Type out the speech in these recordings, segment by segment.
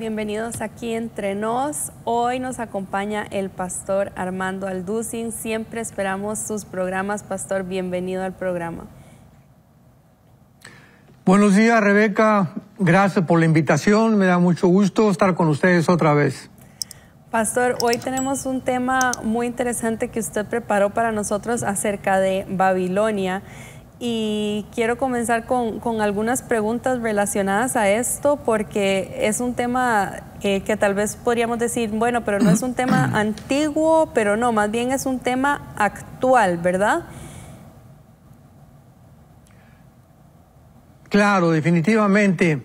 Bienvenidos aquí entre nos. Hoy nos acompaña el pastor Armando Alducin. Siempre esperamos sus programas. Pastor, bienvenido al programa. Buenos días, Rebeca. Gracias por la invitación. Me da mucho gusto estar con ustedes otra vez. Pastor, hoy tenemos un tema muy interesante que usted preparó para nosotros acerca de Babilonia y quiero comenzar con, con, algunas preguntas relacionadas a esto porque es un tema eh, que tal vez podríamos decir, bueno, pero no es un tema antiguo, pero no, más bien es un tema actual, ¿verdad? Claro, definitivamente.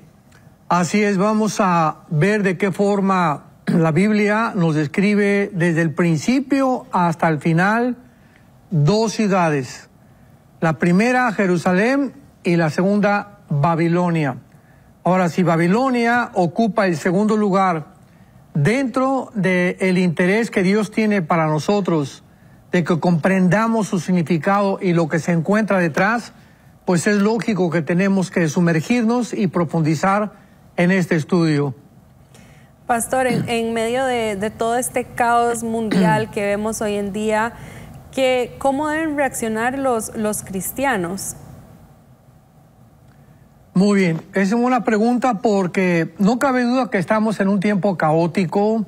Así es, vamos a ver de qué forma la Biblia nos describe desde el principio hasta el final dos ciudades la primera, Jerusalén, y la segunda, Babilonia. Ahora, si Babilonia ocupa el segundo lugar dentro del el interés que Dios tiene para nosotros, de que comprendamos su significado y lo que se encuentra detrás, pues es lógico que tenemos que sumergirnos y profundizar en este estudio. Pastor, en, medio de todo este caos mundial que vemos hoy en día, que cómo deben reaccionar los, los cristianos. Muy bien, es una pregunta porque no cabe duda que estamos en un tiempo caótico,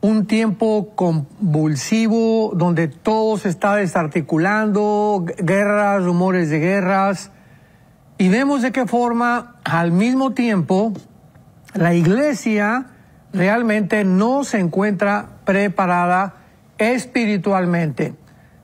un tiempo convulsivo donde todo se está desarticulando, guerras, rumores de guerras, y vemos de qué forma al mismo tiempo la iglesia realmente no se encuentra preparada espiritualmente.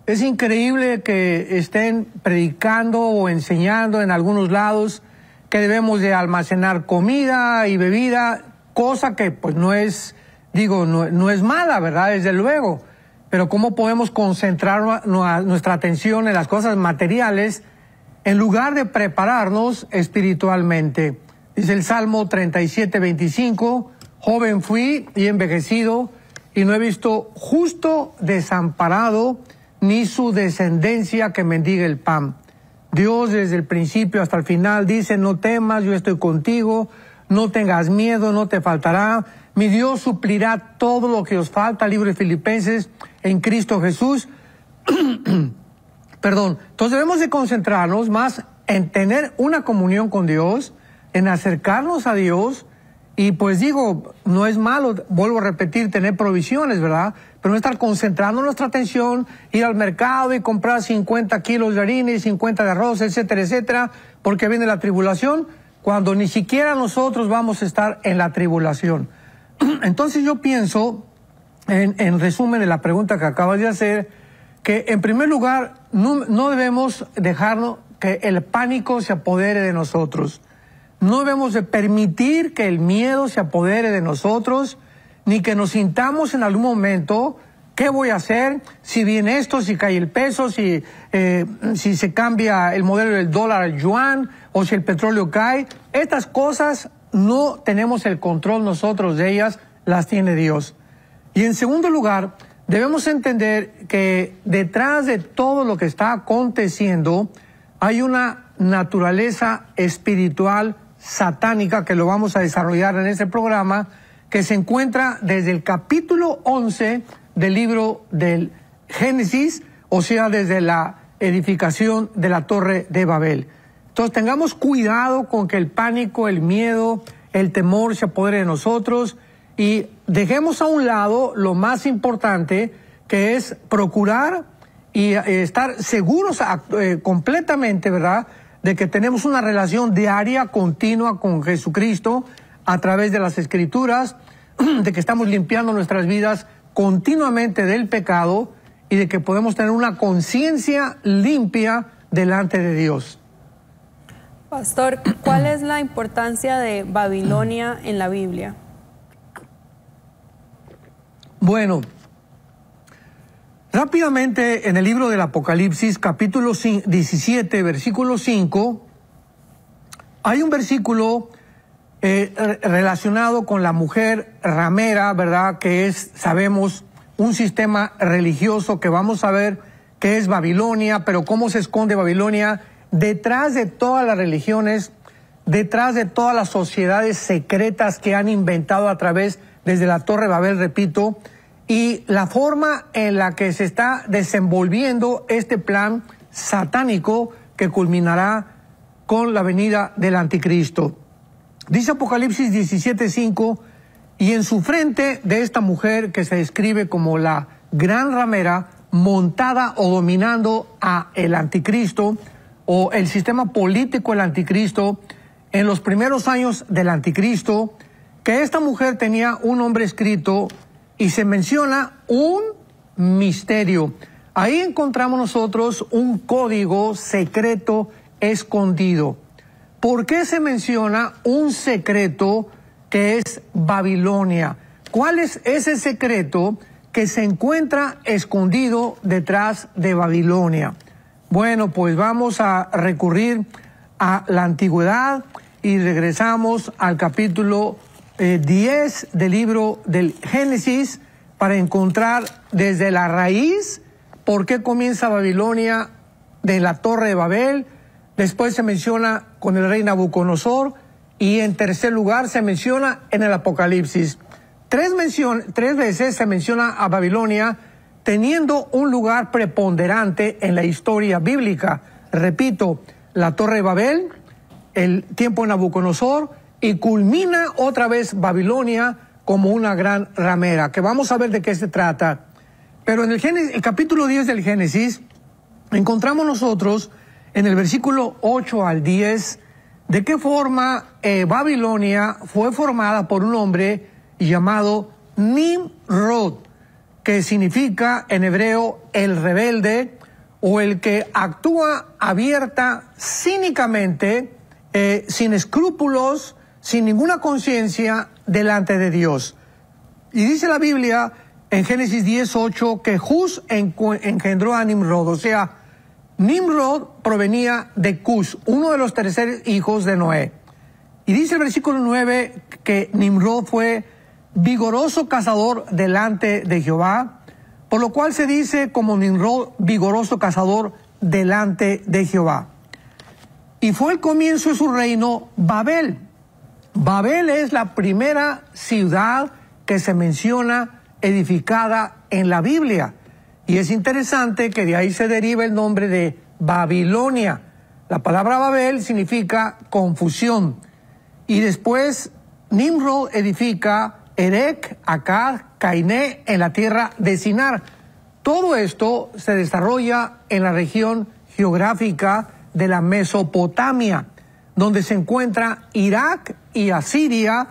Es increíble que estén predicando o enseñando en algunos lados que debemos de almacenar comida y bebida, cosa que pues no es, digo, no, es mala, ¿verdad? Desde luego. Pero ¿cómo podemos concentrar nuestra atención en las cosas materiales en lugar de prepararnos espiritualmente? Dice el Salmo 37, 25, joven fui y envejecido y no he visto justo desamparado ni su descendencia que mendiga el pan. Dios desde el principio hasta el final dice, no temas, yo estoy contigo, no tengas miedo, no te faltará. Mi Dios suplirá todo lo que os falta, libres Filipenses, en Cristo Jesús. Perdón, entonces debemos de concentrarnos más en tener una comunión con Dios, en acercarnos a Dios, y pues digo, no es malo, vuelvo a repetir, tener provisiones, ¿verdad? pero no estar concentrando nuestra atención, ir al mercado y comprar 50 kilos de harina y 50 de arroz, etcétera, etcétera, porque viene la tribulación, cuando ni siquiera nosotros vamos a estar en la tribulación. Entonces yo pienso, en, resumen de la pregunta que acabas de hacer, que en primer lugar no, no debemos dejarnos que el pánico se apodere de nosotros. No debemos permitir que el miedo se apodere de nosotros ni que nos sintamos en algún momento, ¿qué voy a hacer si viene esto, si cae el peso, si, eh, si se cambia el modelo del dólar al yuan o si el petróleo cae? Estas cosas no tenemos el control nosotros de ellas, las tiene Dios. Y en segundo lugar, debemos entender que detrás de todo lo que está aconteciendo hay una naturaleza espiritual satánica que lo vamos a desarrollar en este programa que se encuentra desde el capítulo 11 del libro del Génesis, o sea, desde la edificación de la torre de Babel. Entonces tengamos cuidado con que el pánico, el miedo, el temor se apodere de nosotros y dejemos a un lado lo más importante, que es procurar y eh, estar seguros eh, completamente, ¿verdad?, de que tenemos una relación diaria, continua con Jesucristo a través de las escrituras, de que estamos limpiando nuestras vidas continuamente del pecado y de que podemos tener una conciencia limpia delante de Dios. Pastor, ¿cuál es la importancia de Babilonia en la Biblia? Bueno, rápidamente en el libro del Apocalipsis, capítulo 17, versículo 5, hay un versículo eh, relacionado con la mujer ramera, ¿verdad? Que es, sabemos, un sistema religioso que vamos a ver que es Babilonia, pero cómo se esconde Babilonia detrás de todas las religiones, detrás de todas las sociedades secretas que han inventado a través desde la Torre Babel, repito, y la forma en la que se está desenvolviendo este plan satánico que culminará con la venida del anticristo. Dice Apocalipsis 17:5, y en su frente de esta mujer que se describe como la gran ramera, montada o dominando a el anticristo o el sistema político del anticristo en los primeros años del anticristo, que esta mujer tenía un nombre escrito y se menciona un misterio. Ahí encontramos nosotros un código secreto escondido. ¿por qué se menciona un secreto que es Babilonia? ¿Cuál es ese secreto que se encuentra escondido detrás de Babilonia? Bueno, pues vamos a recurrir a la antigüedad y regresamos al capítulo 10 eh, del libro del Génesis para encontrar desde la raíz por qué comienza Babilonia de la Torre de Babel, Después se menciona con el rey Nabucodonosor y en tercer lugar se menciona en el Apocalipsis. Tres, tres veces se menciona a Babilonia teniendo un lugar preponderante en la historia bíblica. Repito, la Torre de Babel, el tiempo de Nabucodonosor y culmina otra vez Babilonia como una gran ramera, que vamos a ver de qué se trata. Pero en el, el capítulo 10 del Génesis encontramos nosotros en el versículo 8 al 10 de qué forma eh, Babilonia fue formada por un hombre llamado Nimrod, que significa en hebreo el rebelde o el que actúa abierta, cínicamente, eh, sin escrúpulos, sin ninguna conciencia delante de Dios. Y dice la Biblia en Génesis 18 que Jus engendró a Nimrod, o sea, Nimrod provenía de Cus, uno de los terceros hijos de Noé. Y dice el versículo 9 que Nimrod fue vigoroso cazador delante de Jehová, por lo cual se dice como Nimrod vigoroso cazador delante de Jehová. Y fue el comienzo de su reino Babel. Babel es la primera ciudad que se menciona edificada en la Biblia. Y es interesante que de ahí se deriva el nombre de Babilonia. La palabra Babel significa confusión. Y después Nimrod edifica Erek, Akkad, Cainé en la tierra de Sinar. Todo esto se desarrolla en la región geográfica de la Mesopotamia, donde se encuentra Irak y Asiria,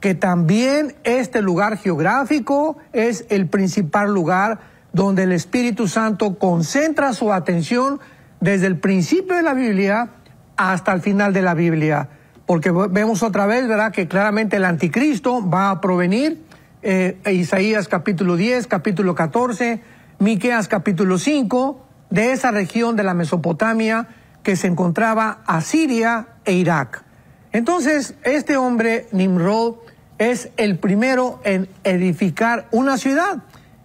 que también este lugar geográfico es el principal lugar donde el Espíritu Santo concentra su atención desde el principio de la Biblia hasta el final de la Biblia. Porque vemos otra vez, ¿verdad?, que claramente el anticristo va a provenir. Eh, Isaías capítulo 10, capítulo 14, Miqueas capítulo 5, de esa región de la Mesopotamia que se encontraba a Siria e Irak. Entonces, este hombre, Nimrod, es el primero en edificar una ciudad.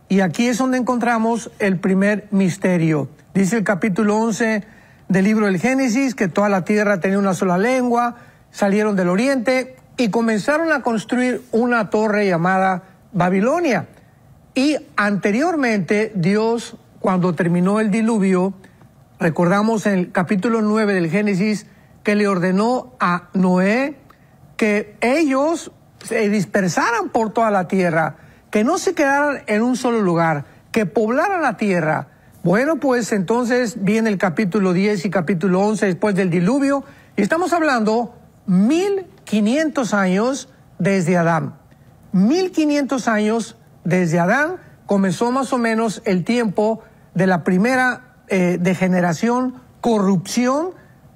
Y aquí es donde encontramos el primer misterio. Dice el capítulo 11 del libro del Génesis que toda la tierra tenía una sola lengua, salieron del oriente y comenzaron a construir una torre llamada Babilonia. Y anteriormente Dios, cuando terminó el diluvio, recordamos en el capítulo 9 del Génesis, que le ordenó a Noé que ellos se dispersaran por toda la tierra que no se quedaran en un solo lugar, que poblaran la tierra. Bueno, pues entonces viene el capítulo 10 y capítulo 11 después del diluvio, y estamos hablando 1500 años desde Adán. 1500 años desde Adán comenzó más o menos el tiempo de la primera eh, degeneración, corrupción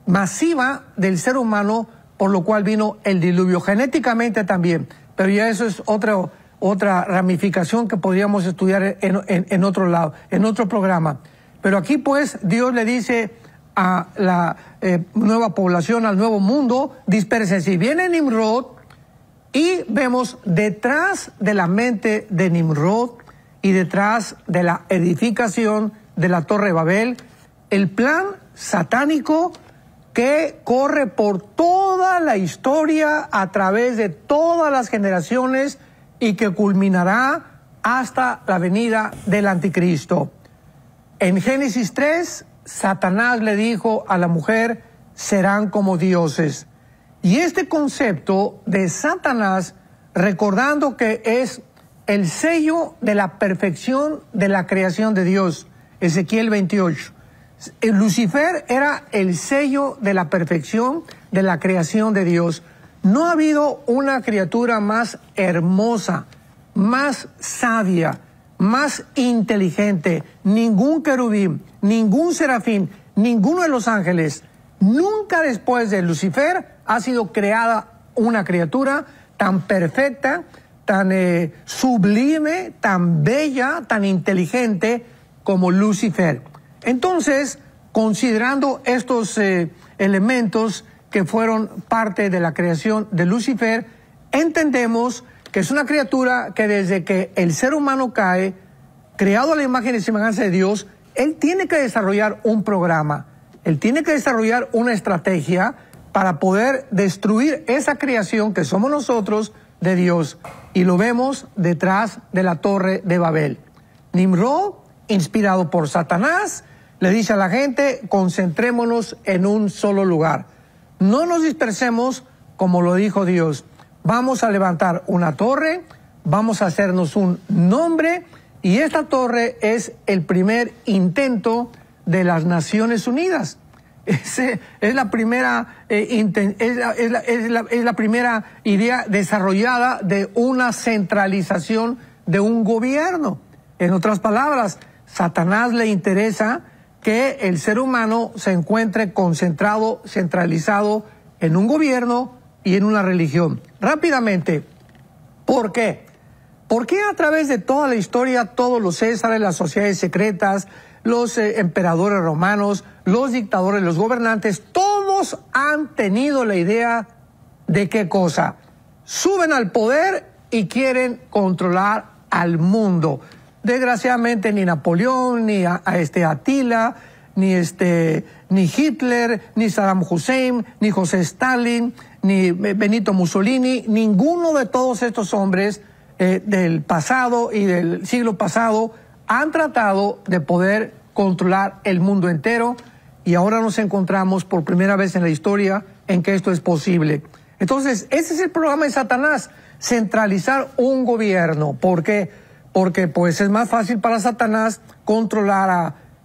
masiva del ser humano, por lo cual vino el diluvio, genéticamente también, pero ya eso es otro, otra ramificación que podríamos estudiar en, otro lado, en otro programa. Pero aquí pues Dios le dice a la eh, nueva población, al nuevo mundo, disperse Si viene Nimrod y vemos detrás de la mente de Nimrod y detrás de la edificación de la Torre de Babel, el plan satánico que corre por toda la historia a través de todas las generaciones, y que culminará hasta la venida del anticristo. En Génesis 3, Satanás le dijo a la mujer, serán como dioses. Y este concepto de Satanás, recordando que es el sello de la perfección de la creación de Dios, Ezequiel 28. Eh, Lucifer era el sello de la perfección de la creación de Dios. No ha habido una criatura más hermosa, más sabia, más inteligente. Ningún querubín, ningún serafín, ninguno de los ángeles. Nunca después de Lucifer ha sido creada una criatura tan perfecta, tan eh, sublime, tan bella, tan inteligente como Lucifer. Entonces, considerando estos eh, elementos, que fueron parte de la creación de Lucifer, entendemos que es una criatura que desde que el ser humano cae, creado a la imagen y semejanza de Dios, él tiene que desarrollar un programa, él tiene que desarrollar una estrategia para poder destruir esa creación que somos nosotros de Dios. Y lo vemos detrás de la torre de Babel. Nimrod, inspirado por Satanás, le dice a la gente, concentrémonos en un solo lugar. No nos dispersemos como lo dijo Dios. Vamos a levantar una torre, vamos a hacernos un nombre y esta torre es el primer intento de las Naciones Unidas. Es, la primera, eh, la, primera idea desarrollada de una centralización de un gobierno. En otras palabras, Satanás le interesa que el ser humano se encuentre concentrado, centralizado en un gobierno y en una religión. Rápidamente, ¿por qué? Porque a través de toda la historia todos los Césares, las sociedades secretas, los eh, emperadores romanos, los dictadores, los gobernantes, todos han tenido la idea de qué cosa? Suben al poder y quieren controlar al mundo. Desgraciadamente ni Napoleón, ni a, este Atila, ni este ni Hitler, ni Saddam Hussein, ni José Stalin, ni Benito Mussolini, ninguno de todos estos hombres eh, del pasado y del siglo pasado han tratado de poder controlar el mundo entero y ahora nos encontramos por primera vez en la historia en que esto es posible. Entonces, ese es el programa de Satanás, centralizar un gobierno, porque porque pues es más fácil para Satanás controlar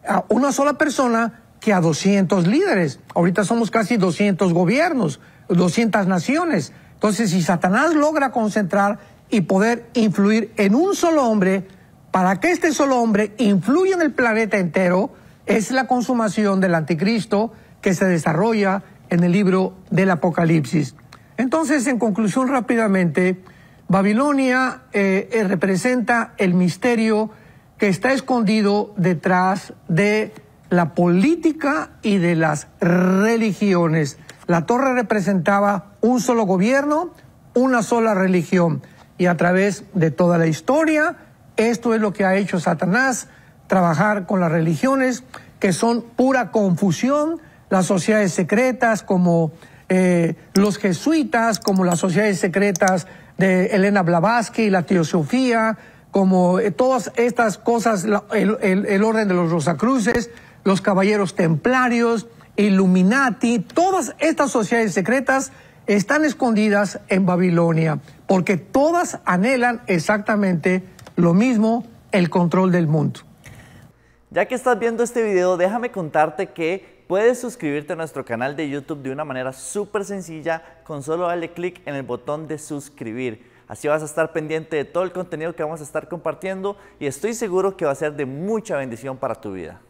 a, una sola persona que a 200 líderes. Ahorita somos casi 200 gobiernos, 200 naciones. Entonces, si Satanás logra concentrar y poder influir en un solo hombre, para que este solo hombre influya en el planeta entero, es la consumación del anticristo que se desarrolla en el libro del Apocalipsis. Entonces, en conclusión rápidamente, Babilonia eh, eh, representa el misterio que está escondido detrás de la política y de las religiones. La torre representaba un solo gobierno, una sola religión. Y a través de toda la historia, esto es lo que ha hecho Satanás, trabajar con las religiones, que son pura confusión, las sociedades secretas como eh, los jesuitas, como las sociedades secretas de Elena Blavatsky, la teosofía, como eh, todas estas cosas, el, el orden de los Rosacruces, los caballeros templarios, Illuminati, todas estas sociedades secretas están escondidas en Babilonia, porque todas anhelan exactamente lo mismo, el control del mundo. Ya que estás viendo este video, déjame contarte que Puedes suscribirte a nuestro canal de YouTube de una manera súper sencilla con solo darle clic en el botón de suscribir. Así vas a estar pendiente de todo el contenido que vamos a estar compartiendo y estoy seguro que va a ser de mucha bendición para tu vida.